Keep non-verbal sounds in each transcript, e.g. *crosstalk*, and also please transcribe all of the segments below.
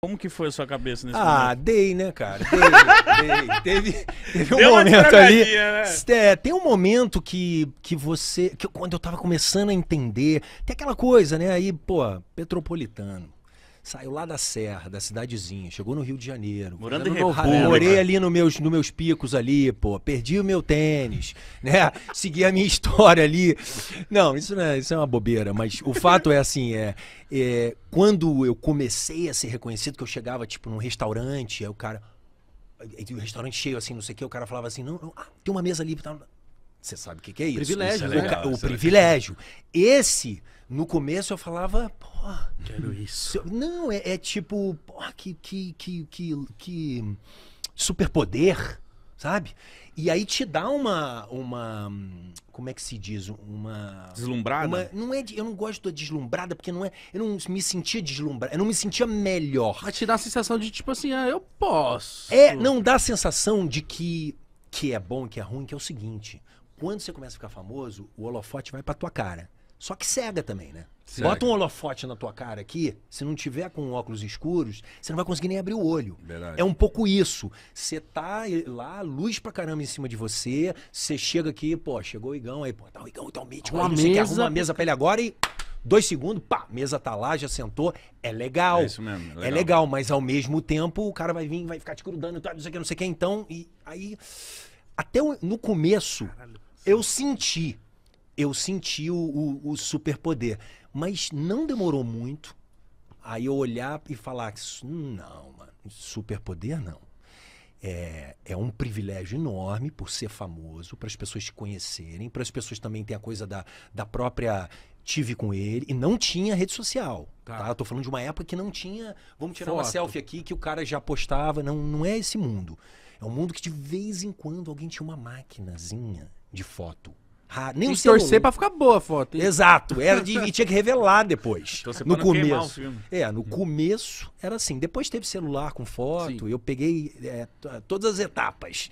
Como que foi a sua cabeça nesse ah, momento? Ah, dei, né, cara? Dei, dei. *laughs* Teve, teve um Deu momento ali. Né? É, tem um momento que, que você. Que eu, quando eu tava começando a entender. Tem aquela coisa, né? Aí, pô, petropolitano. Saiu lá da Serra, da cidadezinha, chegou no Rio de Janeiro. Morando em República. Morei ali no meus, no meus picos ali, pô. Perdi o meu tênis, né? *laughs* Segui a minha história ali. Não, isso, não é, isso é uma bobeira, mas o fato é assim, é, é... Quando eu comecei a ser reconhecido, que eu chegava, tipo, num restaurante, aí o cara... o restaurante cheio, assim, não sei o que, o cara falava assim, não, não ah, tem uma mesa ali, tá... Você sabe o que, que, é isso? É privilégio, né? isso é legal, o, o privilégio. Esse, no começo eu falava, pô. Quero isso. Não, é, é tipo, pô, que, que, que, que, que superpoder, sabe? E aí te dá uma. uma como é que se diz? Uma. Deslumbrada? Uma, não é, eu não gosto da deslumbrada, porque não é. Eu não me sentia deslumbrada, eu não me sentia melhor. Mas te dá a sensação de tipo assim, ah, eu posso. É, não dá a sensação de que, que é bom, que é ruim, que é o seguinte. Quando você começa a ficar famoso, o holofote vai pra tua cara. Só que cega também, né? Cega. Bota um holofote na tua cara aqui, se não tiver com óculos escuros, você não vai conseguir nem abrir o olho. Verdade. É um pouco isso. Você tá lá, luz pra caramba em cima de você, você chega aqui, pô, chegou o Igão aí, pô, tá o Igão, tá o mítico, você arruma arrumar uma mesa pra ele agora e dois segundos, pá, mesa tá lá, já sentou. É legal. É isso mesmo. É, é legal, é legal mas ao mesmo tempo o cara vai vir, vai ficar te grudando, não sei o que, não sei o que. Então, e aí. Até no começo. Caralho. Eu senti, eu senti o, o, o superpoder. Mas não demorou muito aí eu olhar e falar: não, mano, superpoder não. É, é, um privilégio enorme por ser famoso, para as pessoas te conhecerem, para as pessoas também ter a coisa da, da própria. Tive com ele e não tinha rede social. Tá. tá? Eu tô falando de uma época que não tinha. Vamos tirar Foto. uma selfie aqui que o cara já postava. Não, não é esse mundo. É um mundo que de vez em quando alguém tinha uma maquinazinha de foto. Ah, nem Tem celular. torcer pra ficar boa a foto. Hein? Exato. Era de, e tinha que revelar depois. *laughs* no começo. É, no começo era assim. Depois teve celular com foto. Sim. Eu peguei é, todas as etapas.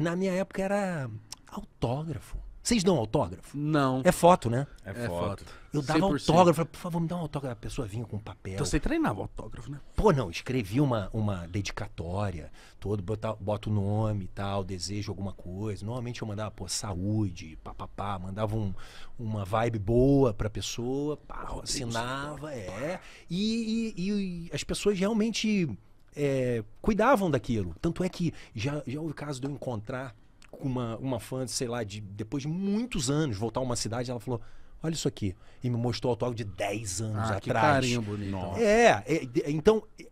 Na minha época era autógrafo. Vocês dão autógrafo? Não. É foto, né? É, é foto. Eu dava 100%. autógrafo, por favor, me dá um autógrafo. A pessoa vinha com papel. Então você treinava autógrafo, né? Pô, não, escrevi uma, uma dedicatória, todo, bota, bota o nome e tal, desejo alguma coisa. Normalmente eu mandava, pô, saúde, papapá, mandava um, uma vibe boa pra pessoa, pá, oh, assinava, Deus, é. E, e, e as pessoas realmente é, cuidavam daquilo. Tanto é que já, já houve caso de eu encontrar com uma, uma fã, sei lá, de depois de muitos anos, voltar a uma cidade, ela falou: Olha isso aqui. E me mostrou o autógrafo de 10 anos ah, atrás. Que carinho bonito. É, é, é, então, é,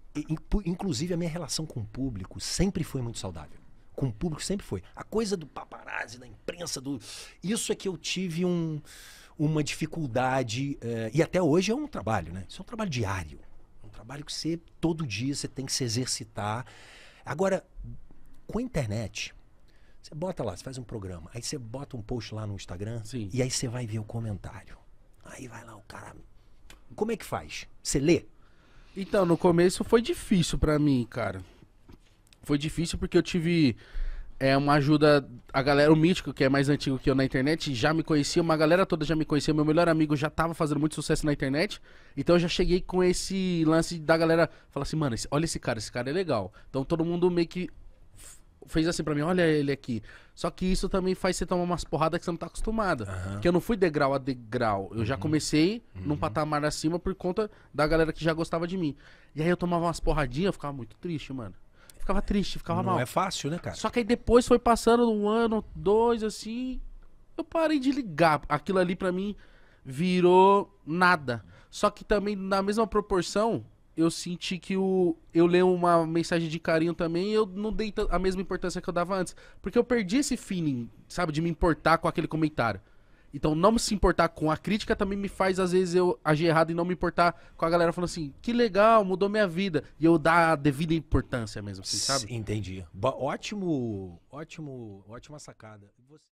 inclusive a minha relação com o público sempre foi muito saudável. Com o público sempre foi. A coisa do paparazzi, da imprensa, do. Isso é que eu tive um, uma dificuldade. Eh, e até hoje é um trabalho, né? Isso é um trabalho diário. É um trabalho que você, todo dia, você tem que se exercitar. Agora, com a internet, você bota lá, você faz um programa, aí você bota um post lá no Instagram Sim. e aí você vai ver o comentário. Aí vai lá o cara. Como é que faz? Você lê? Então, no começo foi difícil para mim, cara. Foi difícil porque eu tive é uma ajuda. A galera, o Mítico, que é mais antigo que eu na internet, já me conhecia, uma galera toda já me conhecia, meu melhor amigo já tava fazendo muito sucesso na internet. Então eu já cheguei com esse lance da galera falar assim, mano, olha esse cara, esse cara é legal. Então todo mundo meio que fez assim para mim, olha ele aqui. Só que isso também faz você tomar umas porradas que você não tá acostumado. Uhum. Que eu não fui degrau a degrau. Eu já uhum. comecei uhum. num patamar acima por conta da galera que já gostava de mim. E aí eu tomava umas porradinhas, eu ficava muito triste, mano. ficava triste, ficava não mal. Não é fácil, né, cara? Só que aí depois foi passando um ano, dois, assim. Eu parei de ligar. Aquilo ali para mim virou nada. Só que também, na mesma proporção, eu senti que o, eu leio uma mensagem de carinho também eu não dei a mesma importância que eu dava antes. Porque eu perdi esse feeling, sabe, de me importar com aquele comentário. Então, não se importar com a crítica também me faz, às vezes, eu agir errado e não me importar com a galera falando assim, que legal, mudou minha vida. E eu dar a devida importância mesmo, assim, sabe? Entendi. ótimo, ótimo, ótima sacada. Você...